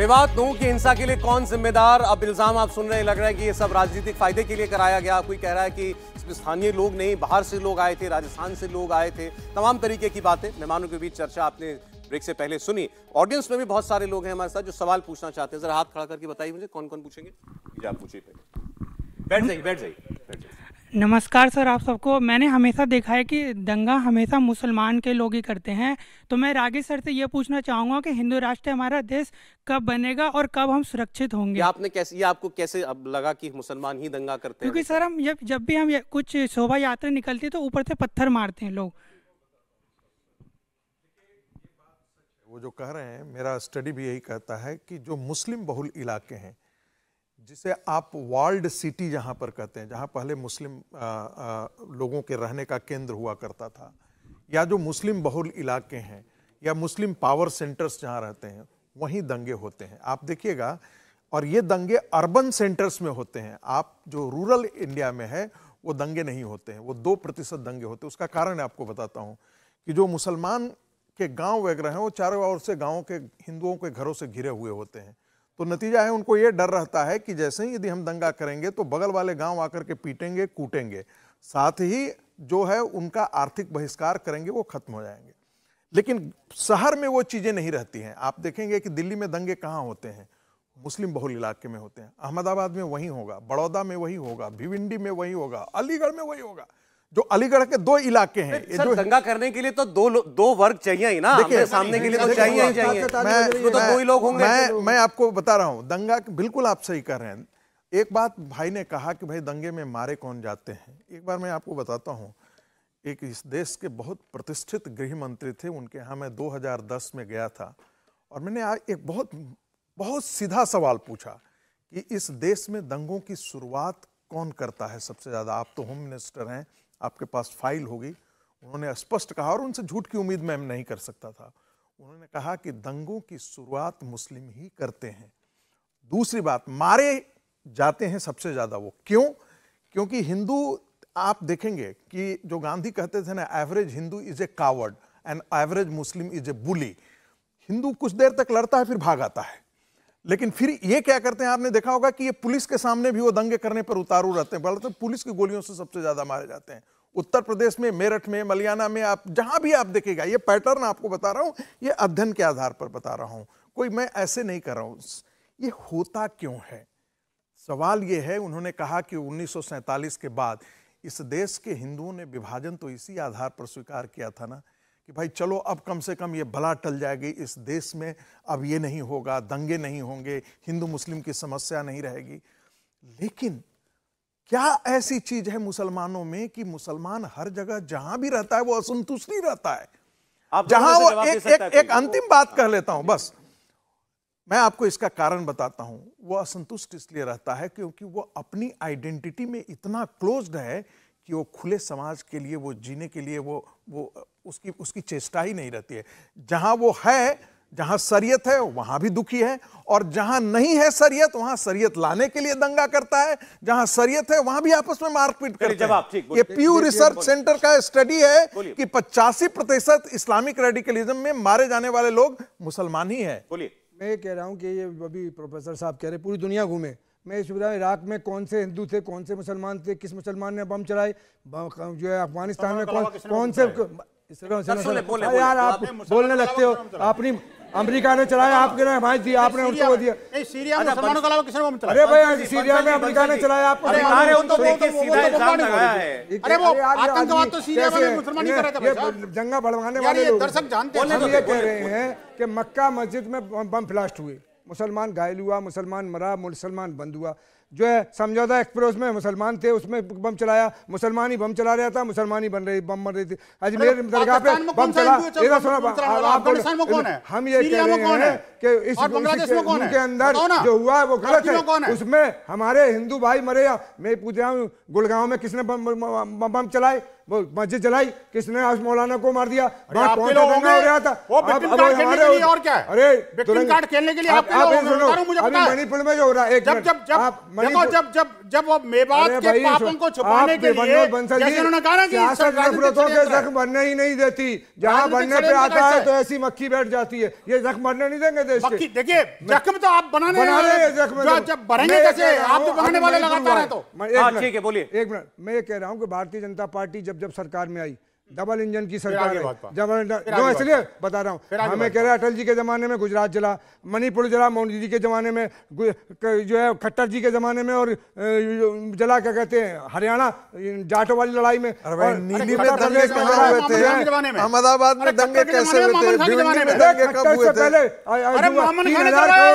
विवाद दूं कि हिंसा के लिए कौन जिम्मेदार अब इल्ज़ाम आप सुन रहे हैं लग रहा है कि ये सब राजनीतिक फायदे के लिए कराया गया कोई कह रहा है कि स्थानीय लोग नहीं बाहर से लोग आए थे राजस्थान से लोग आए थे तमाम तरीके की बातें मेहमानों के बीच चर्चा आपने ब्रेक से पहले सुनी ऑडियंस में भी बहुत सारे लोग हैं हमारे साथ जो सवाल पूछना चाहते हैं जरा हाथ खड़ा करके बताइए मुझे कौन कौन पूछेंगे आप पूछिए पहले बैठ जाइए बैठ जाइए नमस्कार सर आप सबको मैंने हमेशा देखा है कि दंगा हमेशा मुसलमान के लोग ही करते हैं तो मैं रागी सर से ये पूछना चाहूंगा कि हिंदू राष्ट्र हमारा देश कब बनेगा और कब हम सुरक्षित होंगे आपने कैसे ये आपको कैसे अब लगा कि मुसलमान ही दंगा करते हैं क्योंकि सर हम जब जब भी हम कुछ शोभा यात्रा निकलती है तो ऊपर से पत्थर मारते हैं लोग वो जो कह रहे हैं मेरा स्टडी भी यही कहता है कि जो मुस्लिम बहुल इलाके हैं जिसे आप वर्ल्ड सिटी जहाँ पर कहते हैं जहाँ पहले मुस्लिम आ, आ, लोगों के रहने का केंद्र हुआ करता था या जो मुस्लिम बहुल इलाके हैं या मुस्लिम पावर सेंटर्स जहाँ रहते हैं वहीं दंगे होते हैं आप देखिएगा और ये दंगे अर्बन सेंटर्स में होते हैं आप जो रूरल इंडिया में है वो दंगे नहीं होते हैं वो दो प्रतिशत दंगे होते हैं उसका कारण आपको बताता हूँ कि जो मुसलमान के गांव वगैरह हैं वो चारों ओर से गांवों के हिंदुओं के घरों से घिरे हुए होते हैं तो नतीजा है उनको ये डर रहता है कि जैसे ही यदि हम दंगा करेंगे तो बगल वाले गांव आकर के पीटेंगे कूटेंगे साथ ही जो है उनका आर्थिक बहिष्कार करेंगे वो खत्म हो जाएंगे लेकिन शहर में वो चीज़ें नहीं रहती हैं आप देखेंगे कि दिल्ली में दंगे कहाँ होते हैं मुस्लिम बहुल इलाके में होते हैं अहमदाबाद में वही होगा बड़ौदा में वही होगा भिविंडी में वही होगा अलीगढ़ में वही होगा जो अलीगढ़ के दो इलाके हैं सर, जो दंगा करने के लिए तो दो दो वर्ग चाहिए ही ना देखिए सामने के लिए तो चाहिए ही चाहिए मैं तो दो ही लोग होंगे मैं तो मैं आपको बता रहा हूं दंगा बिल्कुल आप सही कर रहे हैं एक बात भाई ने कहा कि भाई दंगे में मारे कौन जाते हैं एक बार मैं आपको बताता हूँ एक इस देश के बहुत प्रतिष्ठित गृह मंत्री थे उनके यहाँ मैं 2010 में गया था और मैंने एक बहुत बहुत सीधा सवाल पूछा कि इस देश में दंगों की शुरुआत कौन करता है सबसे ज़्यादा आप तो होम मिनिस्टर हैं आपके पास फाइल होगी उन्होंने स्पष्ट कहा और उनसे झूठ की उम्मीद मैं नहीं कर सकता था उन्होंने कहा कि दंगों की शुरुआत मुस्लिम ही करते हैं दूसरी बात मारे जाते हैं सबसे ज़्यादा वो क्यों क्योंकि हिंदू आप देखेंगे कि जो गांधी कहते थे ना average Hindu is a coward and average Muslim is a bully Hindu कुछ देर तक लड़ता है फिर भाग आता है लेकिन फिर ये क्या करते हैं आपने देखा होगा कि ये पुलिस के सामने भी वो दंगे करने पर उतारू रहते हैं बल्कि पुलिस की गोलियों से सबसे ज्यादा मारे जाते हैं उत्तर प्रदेश में मेरठ में मलियाना में आप जहां भी आप देखेगा ये पैटर्न आपको बता रहा हूं ये अध्ययन के आधार पर बता रहा हूं कोई मैं ऐसे नहीं कर रहा हूं ये होता क्यों है सवाल ये है उन्होंने कहा कि उन्नीस के बाद इस देश के हिंदुओं ने विभाजन तो इसी आधार पर स्वीकार किया था ना कि भाई चलो अब कम से कम ये भला टल जाएगी इस देश में अब ये नहीं होगा दंगे नहीं होंगे हिंदू मुस्लिम की समस्या नहीं रहेगी लेकिन क्या ऐसी चीज है मुसलमानों में कि मुसलमान हर जगह जहां भी रहता है वो असंतुष्ट नहीं रहता है आप जहां वो एक, एक, एक अंतिम बात कह लेता हूं बस मैं आपको इसका कारण बताता हूं वो असंतुष्ट इसलिए रहता है क्योंकि वो अपनी आइडेंटिटी में इतना क्लोज्ड है कि वो खुले समाज के लिए वो जीने के लिए वो वो उसकी उसकी चेष्टा ही नहीं रहती है जहां वो है जहां सरियत है वहां भी दुखी है और जहां नहीं है सरियत वहां सरियत लाने के लिए दंगा करता है जहां सरियत है वहां भी आपस में मारपीट करते हैं ये प्यू रिसर्च सेंटर का स्टडी है कि पचासी प्रतिशत इस्लामिक रेडिकलिज्म में मारे जाने वाले लोग मुसलमान ही है मैं कह रहा हूँ कि ये अभी प्रोफेसर साहब कह रहे हैं पूरी दुनिया घूमे मैं इस बताऊँ इराक में कौन से हिंदू थे कौन से मुसलमान थे किस मुसलमान ने बम चलाए जो है अफगानिस्तान में कौन कौन से तो बोलने लगते हो अपनी अमेरिका ने चलाया हाँ। आपके ने हमायत दी आपने उनको दिया अच्छा, अरे भाई सीरिया में अमेरिका ने चलाया आपको जंगा वो वाले दर्शक जानते हैं ये कह रहे हैं कि मक्का मस्जिद में बम ब्लास्ट हुए मुसलमान घायल हुआ मुसलमान मरा मुसलमान बंद हुआ जो है समझौता एक्सप्रेस में मुसलमान थे उसमें बम चलाया मुसलमान ही बम चला रहा था मुसलमान ही बन रही बम मर रही थी अजमेर दरगाह पे बम चला इधर तो सुना हम ये कह रहे हैं कि इस के अंदर जो हुआ है वो गलत है उसमें हमारे हिंदू भाई मरे मैं पूछ रहा हूँ गुड़गांव में किसने बम चलाए मस्जिद जलाई किसने आज मौलाना को मार दिया वहां कौन सा दंगा हो रहा था वो विक्टिम कार्ड खेलने के लिए और क्या है अरे विक्टिम कार्ड खेलने के लिए आप आप सुनो मुझे पता है मणिपुर में जो हो रहा है जब जब जब देखो जब जब जब वो मेवात के पापों को छुपाने के लिए जैसे उन्होंने कहा ना कि सियासत नफरतों के जख्म भरने ही नहीं देती जहां भरने पे आता है तो ऐसी मक्खी बैठ जाती है ये जख्म भरने नहीं देंगे देश के मक्खी देखिए जख्म तो आप बनाने बना रहे हैं जख्म जो तो। जब भरेंगे कैसे आप तो बनाने वाले लगातार हैं तो हां ठीक है बोलिए एक मिनट मैं ये कह रहा हूं कि भारतीय जनता पार्टी जब जब सरकार में आई डबल इंजन की सरकार है जो इसलिए बता रहा हूँ हमें कह रहे अटल जी के ज़माने में गुजरात जला मणिपुर जला मोदी जी के ज़माने में जो है खट्टर जी के ज़माने में और जला क्या कहते हैं हरियाणा जाटों वाली लड़ाई में नीली में दंगे हुए थे अहमदाबाद में दंगे कैसे हुए थे तीन हजार करोड़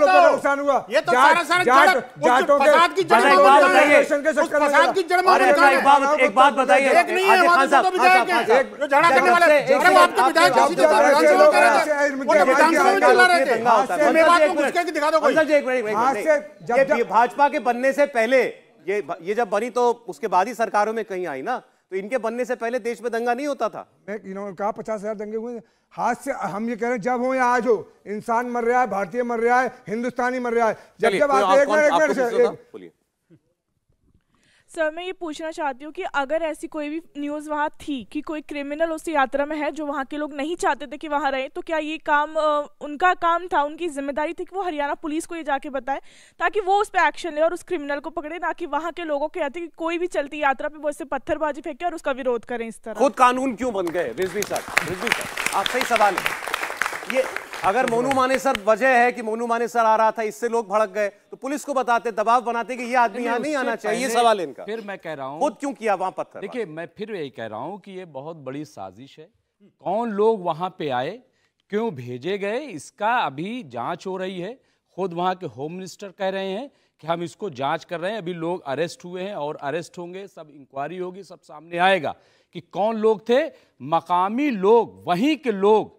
लोगों तो- नुकसान हुआ तो जाटों के बात बताइए भाजपा के बनने से पहले ये ये जब बनी तो उसके बाद ही सरकारों में कहीं आई ना तो इनके बनने से पहले देश में दंगा नहीं होता था इन्होंने कहा पचास हजार दंगे हुए हाथ से हम ये कह रहे हैं जब हो या आज हो इंसान मर रहा है भारतीय मर रहा है हिंदुस्तानी मर रहा है जब जब तो आते एक मिनट एक मिनट सर मैं ये पूछना चाहती हूँ कि अगर ऐसी कोई भी न्यूज़ वहाँ थी कि कोई क्रिमिनल उस यात्रा में है जो वहाँ के लोग नहीं चाहते थे कि वहाँ रहे तो क्या ये काम उनका काम था उनकी जिम्मेदारी थी कि वो हरियाणा पुलिस को ये जाके बताए ताकि वो उस पर एक्शन ले और उस क्रिमिनल को पकड़े ना कि वहाँ के लोगों के आते कि कोई भी चलती यात्रा पे वो इससे पत्थरबाजी फेंके और उसका विरोध करें इस तरह खुद कानून क्यों बन गए रिजवी साहब रिजवी साहब ही सवाल है ये अगर मोनू माने सर वजह है कि मोनू माने सर आ रहा था इससे लोग भड़क गए तो पुलिस को बताते दबाव बनाते कि ये आदमी यहाँ नहीं आना चाहिए सवाल इनका फिर मैं कह रहा हूँ खुद क्यों किया वहां पत्थर देखिए मैं फिर यही कह रहा हूँ कि ये बहुत बड़ी साजिश है कौन लोग वहां पे आए क्यों भेजे गए इसका अभी जांच हो रही है खुद वहां के होम मिनिस्टर कह रहे हैं कि हम इसको जांच कर रहे हैं अभी लोग अरेस्ट हुए हैं और अरेस्ट होंगे सब इंक्वायरी होगी सब सामने आएगा कि कौन लोग थे मकामी लोग वहीं के लोग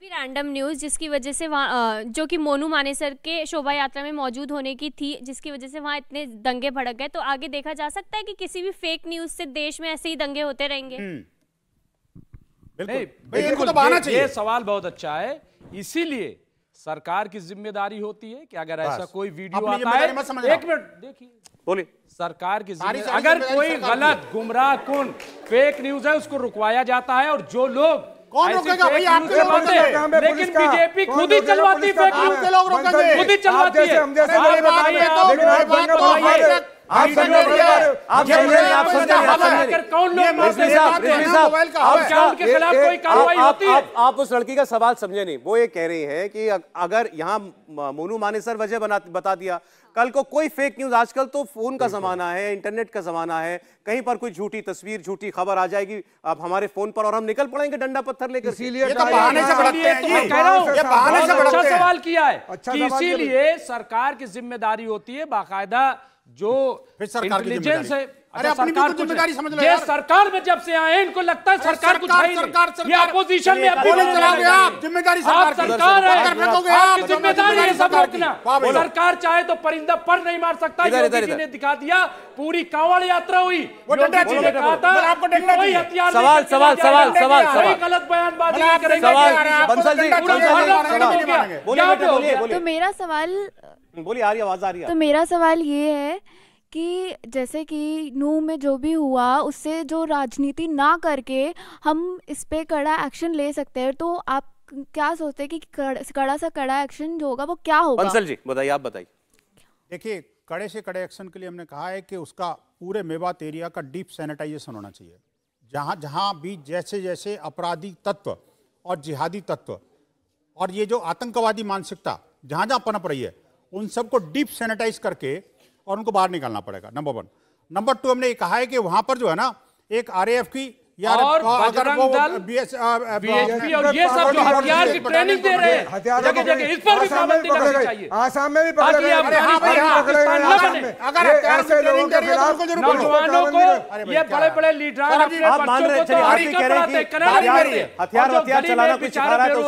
भी रैंडम न्यूज़ जिसकी वजह से वहाँ जो कि मोनू मानेसर के शोभा यात्रा में मौजूद होने की थी जिसकी वजह से वहाँ इतने दंगे भड़क गए तो आगे देखा जा सकता है कि किसी भी फेक न्यूज़ से देश में ऐसे ही दंगे होते रहेंगे हम्म। बिल्कुल तो ये सवाल बहुत अच्छा है इसीलिए सरकार की जिम्मेदारी होती है कि अगर ऐसा कोई वीडियो आता है एक मिनट देखिए बोलिए सरकार की अगर कोई गलत गुमराह कौन फेक न्यूज है उसको रुकवाया जाता है और जो लोग कौन रोकेगा भाई आपके लोग रोकेंगे लेकिन बीजेपी खुद ही चलवाती है खुद ही चलवाती है हम जैसे बताइए तो आप आप उस लड़की का सवाल समझे नहीं वो ये कह रही है कि अगर यहाँ मोनू माने सर वजह बता दिया कल को कोई फेक न्यूज आजकल तो फोन का जमाना है इंटरनेट का जमाना है कहीं पर कोई झूठी तस्वीर झूठी खबर आ जाएगी अब हमारे फोन पर और हम निकल पड़ेंगे डंडा पत्थर लेकर इसीलिए तो बहाने से हैं अच्छा, अच्छा सवाल किया है अच्छा इसीलिए सरकार की जिम्मेदारी होती है बाकायदा जो इंटेलिजेंस है अरे अच्छा, अपनी भी तो जिम्मेदारी समझ लो ये सरकार में जब से आए इनको लगता है सरकार कुछ है सरकार ये अपोजिशन में अभी चला आप जिम्मेदारी सरकार जिम्मेदारी है सब सरकार चाहे तो परिंदा पर नहीं मार सकता योगी ने दिखा दिया पूरी कांवड़ यात्रा हुई सवाल सवाल सवाल सवाल गलत बयानबाजी सवाल तो मेरा सवाल बोलिए आ रही आवाज आ रही है तो मेरा सवाल ये है कि जैसे कि नू में जो भी हुआ उससे जो राजनीति ना करके हम इस पर कड़ा एक्शन ले सकते हैं तो आप क्या सोचते हैं कि कड़ा सा कड़ा एक्शन जो होगा वो क्या होगा बंसल जी बताइए आप बताइए देखिए कड़े से कड़े एक्शन के लिए हमने कहा है कि उसका पूरे मेवात एरिया का डीप सैनिटाइजेशन होना चाहिए जहाँ जहाँ भी जैसे जैसे अपराधी तत्व और जिहादी तत्व और ये जो आतंकवादी मानसिकता जहाँ जहाँ पनप रही है उन सबको डीप सैनिटाइज करके और उनको बाहर निकालना पड़ेगा नंबर वन नंबर टू हमने कहा है कि वहां पर जो है ना एक आर की और अगर वो बीएसपी और ये सब जो हथियार की ट्रेनिंग दे रहे हैं जगह जगह इस पर भी पाबंदी चाहिए आसाम में भी पकड़े नौजवानों को ये बड़े-बड़े लीडर अपने बच्चों को रहे हथियार हथियार चलाना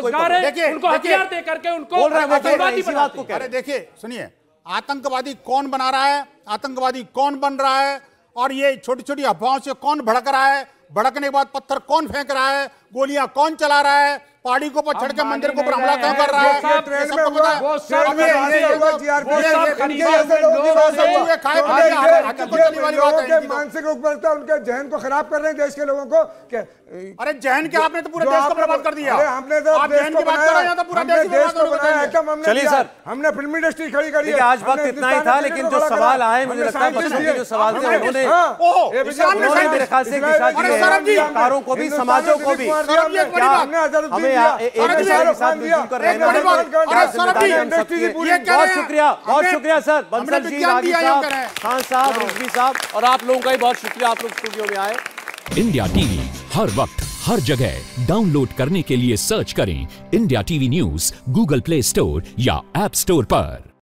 कोई रहा है तो देखिए उनको हथियार दे करके उनको बात को कह रहे देखिए सुनिए आतंकवादी कौन बना रहा है आतंकवादी कौन बन रहा है और ये छोटी छोटी अफवाहों से कौन भड़क रहा है भड़कने के बाद पत्थर कौन फेंक रहा है गोलियां कौन चला रहा है पहाड़ी को चढ़ के मंदिर को हमला क्यों कर रहा है तो। तो उनके जहन को खराब कर रहे हैं देश के लोगों को अरे जहन के आपने तो पूरा देश को बर्बाद कर दिया हमने तो हमने फिल्म इंडस्ट्री खड़ी करी है आज वक्त इतना ही था लेकिन जो सवाल आए मुझे लगता है जो सवाल थे हाँ, उन्होंने हाँ, मेरे ख्याल से सरकारों को भी समाजों को भी बहुत शुक्रिया बहुत शुक्रिया सर बंसल तो जी साहब खान साहब हाँ। रिजवी साहब और आप लोगों का भी बहुत शुक्रिया आप लोग स्टूडियो में आए इंडिया टीवी हर वक्त हर जगह डाउनलोड करने के लिए सर्च करें India TV news Google Play Store या एप स्टोर पर